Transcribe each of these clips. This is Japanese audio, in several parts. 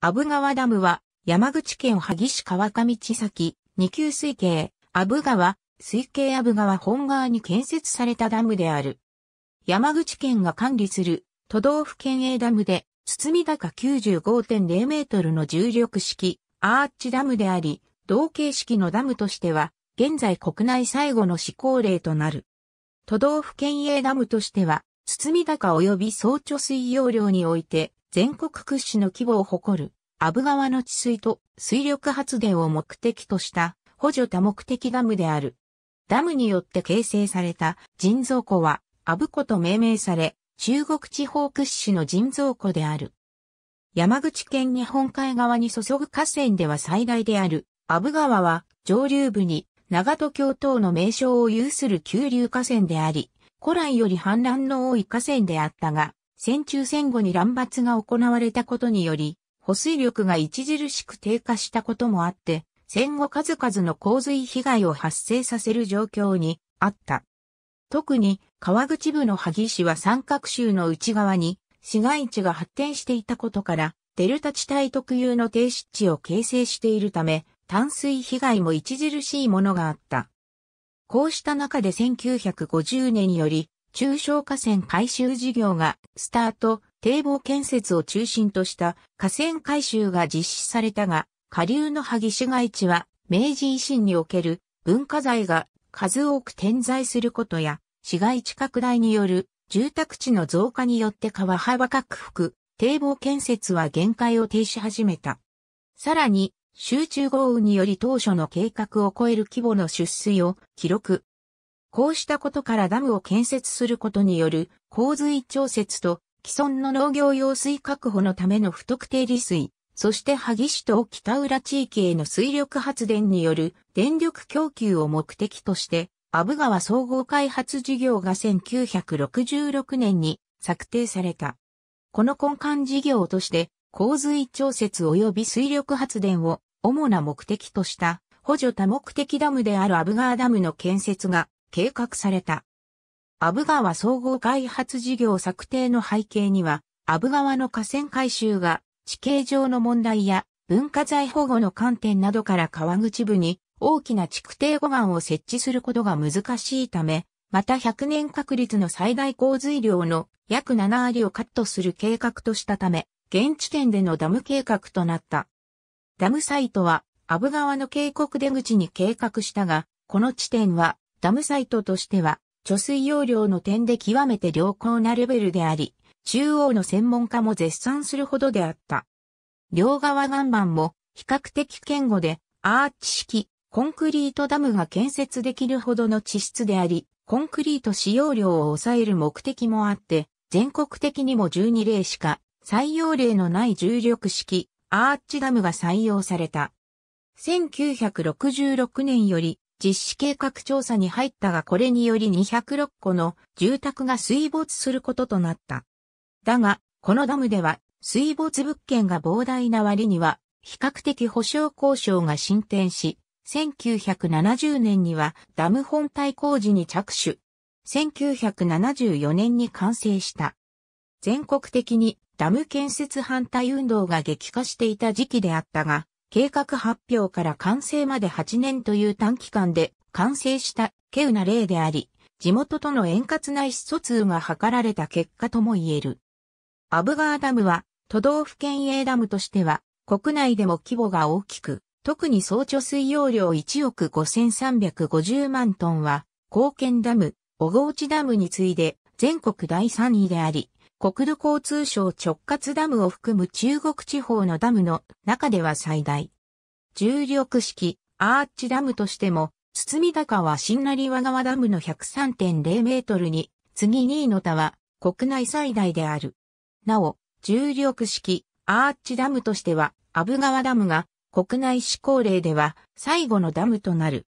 阿武川ダムは、山口県萩市川上地崎、二級水系、阿武川、水系阿武川本川に建設されたダムである。山口県が管理する都道府県営ダムで、堤高95.0メートルの重力式アーチダムであり、同型式のダムとしては、現在国内最後の施行例となる。都道府県営ダムとしては、堤高及び総貯水容量において、全国屈指の規模を誇る、阿武川の治水と水力発電を目的とした補助多目的ダムである。ダムによって形成された人造湖は、阿武湖と命名され、中国地方屈指の人造湖である。山口県日本海側に注ぐ河川では最大である、阿武川は上流部に長戸峡等の名称を有する急流河川であり、古来より氾濫の多い河川であったが、戦中戦後に乱発が行われたことにより、保水力が著しく低下したこともあって、戦後数々の洪水被害を発生させる状況にあった。特に川口部の萩市は三角州の内側に市街地が発展していたことから、デルタ地帯特有の低湿地を形成しているため、淡水被害も著しいものがあった。こうした中で1950年により中小河川改修事業がスタート、堤防建設を中心とした河川改修が実施されたが、下流の萩市街地は明治維新における文化財が数多く点在することや、市街地拡大による住宅地の増加によって川幅拡幅、堤防建設は限界を停止始めた。さらに、集中豪雨により当初の計画を超える規模の出水を記録。こうしたことからダムを建設することによる洪水調節と既存の農業用水確保のための不特定利水、そして萩市と北浦地域への水力発電による電力供給を目的として、阿武川総合開発事業が1966年に策定された。この根幹事業として、洪水調節及び水力発電を主な目的とした補助多目的ダムである阿武川ダムの建設が計画された。アブ川総合開発事業策定の背景には、アブ川の河川改修が地形上の問題や文化財保護の観点などから川口部に大きな築堤護岸を設置することが難しいため、また100年確率の最大洪水量の約7割をカットする計画としたため、現地点でのダム計画となった。ダムサイトは、アブ川の渓谷出口に計画したが、この地点はダムサイトとしては、貯水容量の点で極めて良好なレベルであり、中央の専門家も絶賛するほどであった。両側岩盤も比較的堅固で、アーチ式、コンクリートダムが建設できるほどの地質であり、コンクリート使用量を抑える目的もあって、全国的にも12例しか採用例のない重力式アーチダムが採用された。1966年より実施計画調査に入ったがこれにより206個の住宅が水没することとなった。だが、このダムでは水没物件が膨大な割には比較的保障交渉が進展し、1970年にはダム本体工事に着手。1974年に完成した。全国的にダム建設反対運動が激化していた時期であったが、計画発表から完成まで8年という短期間で完成した稀有な例であり、地元との円滑な意思疎通が図られた結果とも言える。アブガーダムは都道府県営ダムとしては国内でも規模が大きく、特に総貯水容量1億5350万トンは、高県ダム、小河内ダムに次いで全国第3位であり、国土交通省直轄ダムを含む中国地方のダムの中では最大。重力式アーチダムとしても、堤高は新成和川ダムの103.0メートルに、次2位の田は国内最大である。なお、重力式アーチダムとしては、阿武川ダムが国内施行令では最後のダムとなる。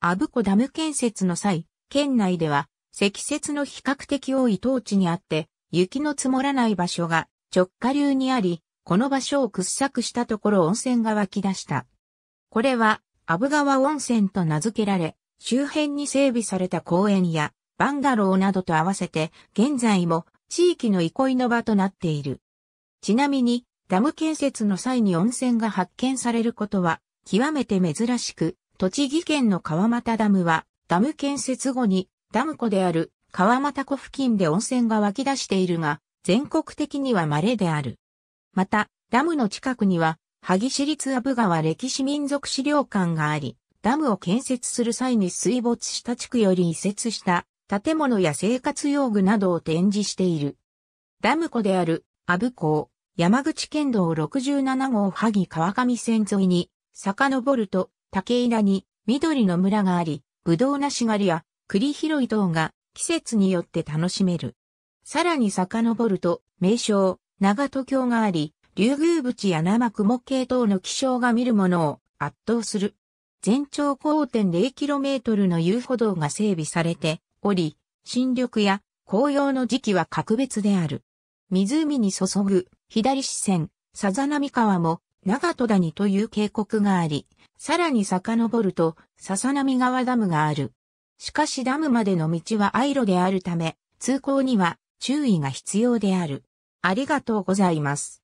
阿武湖ダム建設の際、県内では積雪の比較的多い当地にあって、雪の積もらない場所が直下流にあり、この場所を掘削したところ温泉が湧き出した。これは、阿武川温泉と名付けられ、周辺に整備された公園や、バンガローなどと合わせて、現在も地域の憩いの場となっている。ちなみに、ダム建設の際に温泉が発見されることは、極めて珍しく、栃木県の川又ダムは、ダム建設後に、ダム湖である川又湖付近で温泉が湧き出しているが、全国的には稀である。また、ダムの近くには、萩市立阿武川歴史民族資料館があり、ダムを建設する際に水没した地区より移設した建物や生活用具などを展示している。ダム湖である阿武港、山口県道67号萩川上線沿いに、遡ると、竹稲に緑の村があり、ぶどうなしがりや栗拾い等が季節によって楽しめる。さらに遡ると、名称、長戸峡があり、竜宮淵や生雲系等の気象が見るものを圧倒する。全長 5.0km の遊歩道が整備されており、新緑や紅葉の時期は格別である。湖に注ぐ左支線、さざ波川も長戸谷という渓谷があり、さらに遡ると、笹波川ダムがある。しかしダムまでの道はアイロであるため、通行には注意が必要である。ありがとうございます。